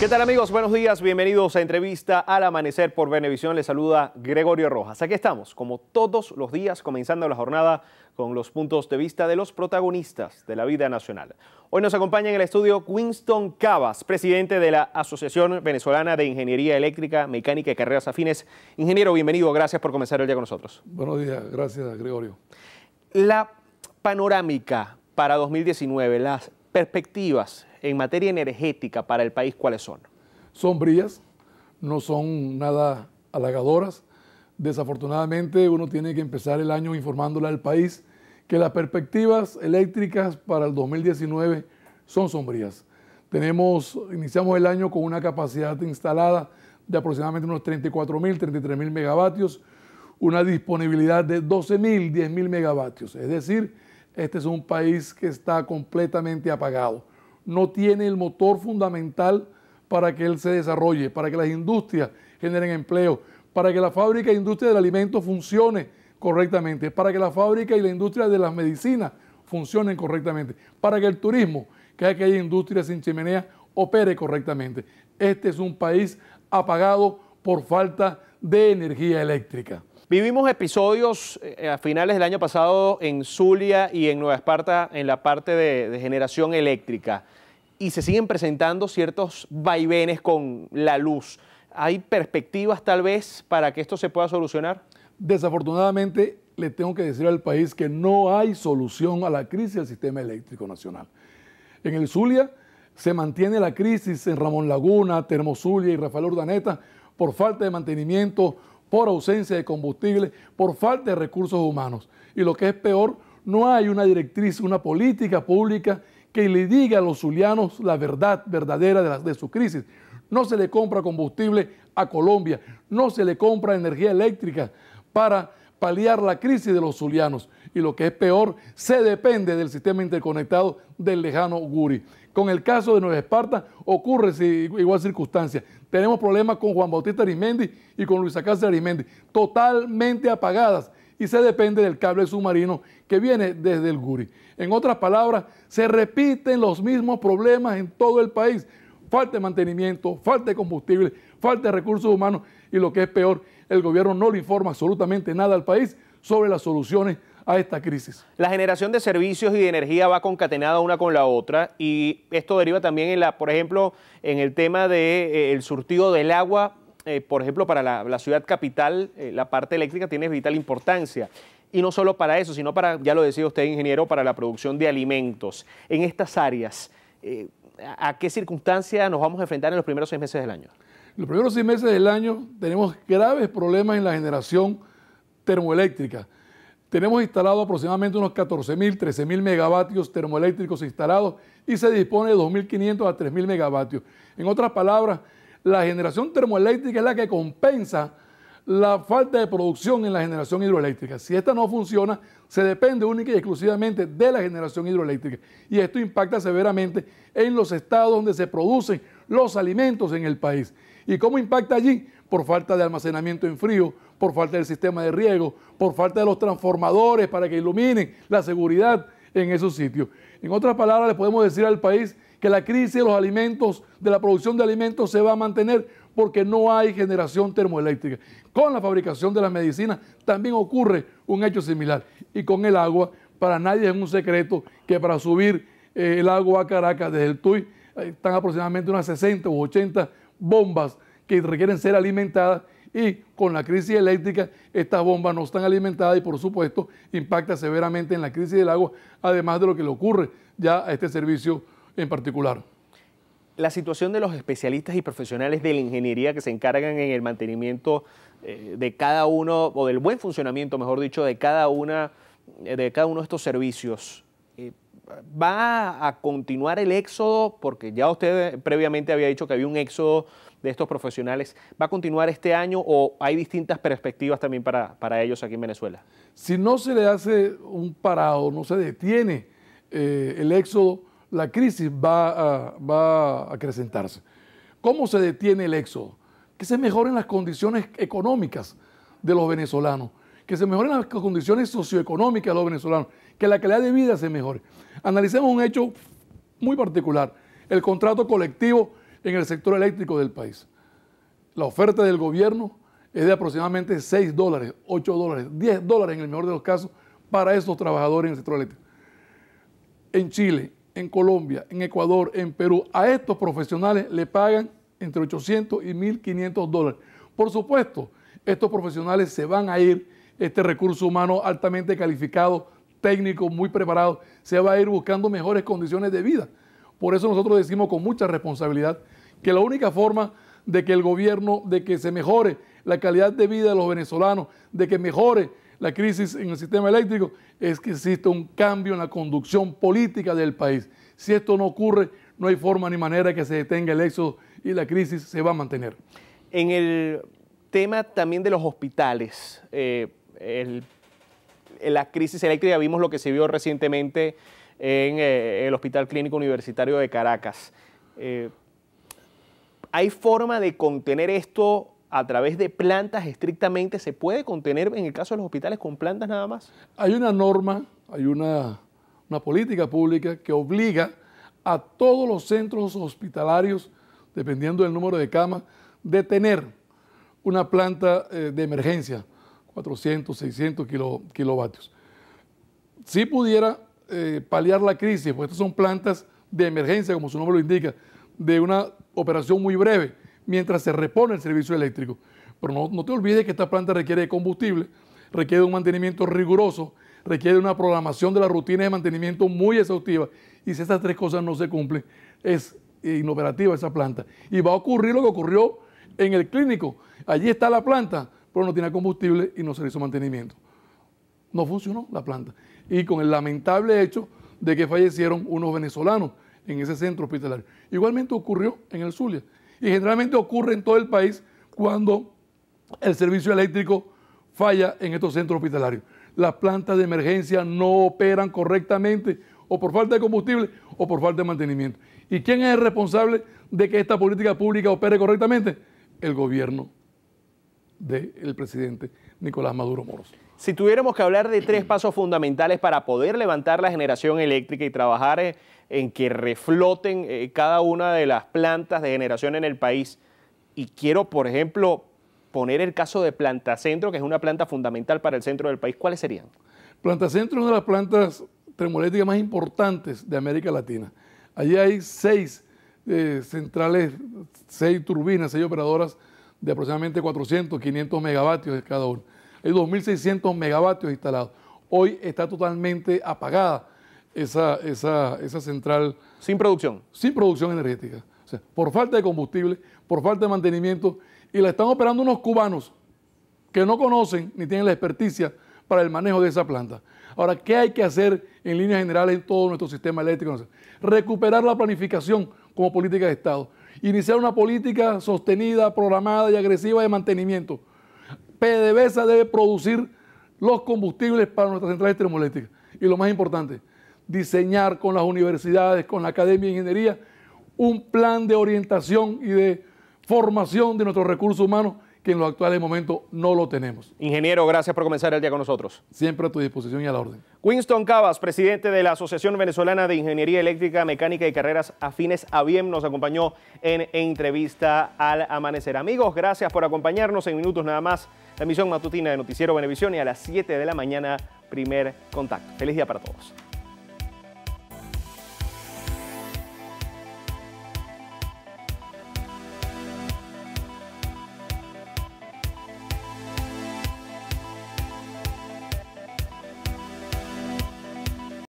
¿Qué tal amigos? Buenos días, bienvenidos a entrevista al amanecer por Venevisión. Les saluda Gregorio Rojas. Aquí estamos, como todos los días, comenzando la jornada con los puntos de vista de los protagonistas de la vida nacional. Hoy nos acompaña en el estudio Winston Cavas, presidente de la Asociación Venezolana de Ingeniería Eléctrica, Mecánica y Carreras Afines. Ingeniero, bienvenido, gracias por comenzar el día con nosotros. Buenos días, gracias Gregorio. La panorámica para 2019, las perspectivas en materia energética para el país cuáles son? Sombrías, no son nada halagadoras. Desafortunadamente uno tiene que empezar el año informándole al país que las perspectivas eléctricas para el 2019 son sombrías. Tenemos, iniciamos el año con una capacidad instalada de aproximadamente unos 34.000, 33.000 33 megavatios, una disponibilidad de 12.000, 10.000 megavatios. Es decir, este es un país que está completamente apagado no tiene el motor fundamental para que él se desarrolle, para que las industrias generen empleo, para que la fábrica e industria del alimento funcione correctamente, para que la fábrica y la industria de las medicinas funcionen correctamente, para que el turismo, que es aquella industria sin chimenea, opere correctamente. Este es un país apagado por falta de energía eléctrica. Vivimos episodios eh, a finales del año pasado en Zulia y en Nueva Esparta en la parte de, de generación eléctrica y se siguen presentando ciertos vaivenes con la luz. ¿Hay perspectivas tal vez para que esto se pueda solucionar? Desafortunadamente, le tengo que decir al país que no hay solución a la crisis del sistema eléctrico nacional. En el Zulia se mantiene la crisis en Ramón Laguna, Termozulia y Rafael Urdaneta por falta de mantenimiento, por ausencia de combustible, por falta de recursos humanos. Y lo que es peor, no hay una directriz, una política pública que le diga a los zulianos la verdad verdadera de, su crisis. No se le compra combustible a Colombia, no se le compra energía eléctrica para paliar la crisis de los zulianos. Y lo que es peor, se depende del sistema interconectado del lejano Guri. Con el caso de Nueva Esparta ocurre igual circunstancia. Tenemos problemas con Juan Bautista Arimendi y con Luis Acácer Arimendi, totalmente apagadas y se depende del cable submarino que viene desde el Guri. En otras palabras, se repiten los mismos problemas en todo el país. Falta de mantenimiento, falta de combustible, falta de recursos humanos y lo que es peor, el gobierno no le informa absolutamente nada al país sobre las soluciones a esta crisis. La generación de servicios y de energía va concatenada una con la otra y esto deriva también en la, por ejemplo, en el tema del de, eh, el surtido del agua eh, por ejemplo, para la, ciudad capital, eh, la parte eléctrica tiene vital importancia. Y no solo para eso, sino para, ya lo decía usted, ingeniero, para la producción de alimentos. En estas áreas, eh, ¿a qué circunstancias nos vamos a enfrentar en los primeros seis meses del año? Los primeros seis meses del año tenemos graves problemas en la generación termoeléctrica. Tenemos instalado aproximadamente unos 14.000, 13.000 megavatios termoeléctricos instalados y se dispone de 2.500 a 3.000 megavatios. En otras palabras, la generación termoeléctrica es la que compensa la falta de producción en la generación hidroeléctrica. Si esta no funciona, se depende única y exclusivamente de la generación hidroeléctrica. Y esto impacta severamente en los estados donde se producen los alimentos en el país. ¿Y cómo impacta allí? Por falta de almacenamiento en frío, por falta del sistema de riego, por falta de los transformadores para que iluminen la seguridad en esos sitios. En otras palabras, le podemos decir al país que la crisis de los alimentos, de la producción de alimentos se va a mantener porque no hay generación termoeléctrica. Con la fabricación de las medicinas también ocurre un hecho similar. Y con el agua, para nadie es un secreto que para subir eh, el agua a Caracas desde el TUI eh, están aproximadamente unas 60 u 80 bombas que requieren ser alimentadas y con la crisis eléctrica estas bombas no están alimentadas y por supuesto impacta severamente en la crisis del agua, además de lo que le ocurre ya a este servicio en particular? La situación de los especialistas y profesionales de la ingeniería que se encargan en el mantenimiento eh, de cada uno, o del buen funcionamiento, mejor dicho, de cada, una, eh, de cada uno de estos servicios. Eh, ¿Va a continuar el éxodo? Porque ya usted previamente había dicho que había un éxodo de estos profesionales. ¿Va a continuar este año o hay distintas perspectivas también para, ellos aquí en Venezuela? Si no se le hace un parado, no se detiene el éxodo, la crisis va a, acrecentarse. ¿Cómo se detiene el éxodo? Que se mejoren las condiciones económicas de los venezolanos, que se mejoren las condiciones socioeconómicas de los venezolanos, que la calidad de vida se mejore. Analicemos un hecho muy particular, el contrato colectivo en el sector eléctrico del país. La oferta del gobierno es de aproximadamente 6 dólares, 8 dólares, 10 dólares en el mejor de los casos para esos trabajadores en el sector eléctrico. En Chile, en Colombia, en Ecuador, en Perú, a estos profesionales le pagan entre 800 y 1.500 dólares. Por supuesto, estos profesionales se van a ir, este recurso humano altamente calificado, técnico, muy preparado, se va a ir buscando mejores condiciones de vida. Por eso nosotros decimos con mucha responsabilidad que la única forma de que el gobierno, de que se mejore la calidad de vida de los venezolanos, de que mejore la crisis en el sistema eléctrico es que existe un cambio en la conducción política del país. Si esto no ocurre, no hay forma ni manera que se detenga el éxodo y la crisis se va a mantener. En el tema también de los hospitales, eh, en la crisis eléctrica vimos lo que se vio recientemente en eh, el Hospital Clínico Universitario de Caracas. Eh, ¿Hay forma de contener esto a través de plantas estrictamente se puede contener en el caso de los hospitales con plantas nada más? Hay una norma, hay una, política pública que obliga a todos los centros hospitalarios, dependiendo del número de camas, de tener una planta eh, de emergencia, 400, 600 kilovatios. Si pudiera eh, paliar la crisis, porque estas son plantas de emergencia, como su nombre lo indica, de una operación muy breve mientras se repone el servicio eléctrico. Pero no, te olvides que esta planta requiere de combustible, requiere un mantenimiento riguroso, requiere una programación de la rutina de mantenimiento muy exhaustiva. Y si estas tres cosas no se cumplen, es inoperativa esa planta. Y va a ocurrir lo que ocurrió en el clínico. Allí está la planta, pero no tiene combustible y no se hizo mantenimiento. No funcionó la planta. Y con el lamentable hecho de que fallecieron unos venezolanos en ese centro hospitalario. Igualmente ocurrió en el Zulia y generalmente ocurre en todo el país cuando el servicio eléctrico falla en estos centros hospitalarios. Las plantas de emergencia no operan correctamente o por falta de combustible o por falta de mantenimiento. ¿Y quién es el responsable de que esta política pública opere correctamente? El gobierno del presidente Nicolás Maduro Moros. Si tuviéramos que hablar de tres pasos fundamentales para poder levantar la generación eléctrica y trabajar eh, en, que refloten eh, cada una de las plantas de generación en el país, y quiero, por ejemplo, poner el caso de Planta Centro, que es una planta fundamental para el centro del país, ¿cuáles serían? Planta Centro es una de las plantas termoeléctricas más importantes de América Latina. Allí hay seis eh, centrales, seis turbinas, seis operadoras de aproximadamente 400, 500 megavatios cada una hay 2.600 megavatios instalados. Hoy está totalmente apagada esa, central. Sin producción. Sin producción energética. O sea, por falta de combustible, por falta de mantenimiento, y la están operando unos cubanos que no conocen ni tienen la experticia para el manejo de esa planta. Ahora, ¿qué hay que hacer en línea general... en todo nuestro sistema eléctrico? Recuperar la planificación como política de Estado, iniciar una política sostenida, programada y agresiva de mantenimiento, PDVSA debe producir los combustibles para nuestras centrales termoeléctricas. Y lo más importante, diseñar con las universidades, con la Academia de Ingeniería, un plan de orientación y de formación de nuestros recursos humanos que en los actuales momentos no lo tenemos. Ingeniero, gracias por comenzar el día con nosotros. Siempre a tu disposición y a la orden. Winston Cavas, presidente de la Asociación Venezolana de Ingeniería Eléctrica, Mecánica y Carreras Afines a nos acompañó en entrevista al amanecer. Amigos, gracias por acompañarnos en minutos nada más la emisión matutina de Noticiero Venevisión y a las 7 de la mañana primer contacto. Feliz día para todos.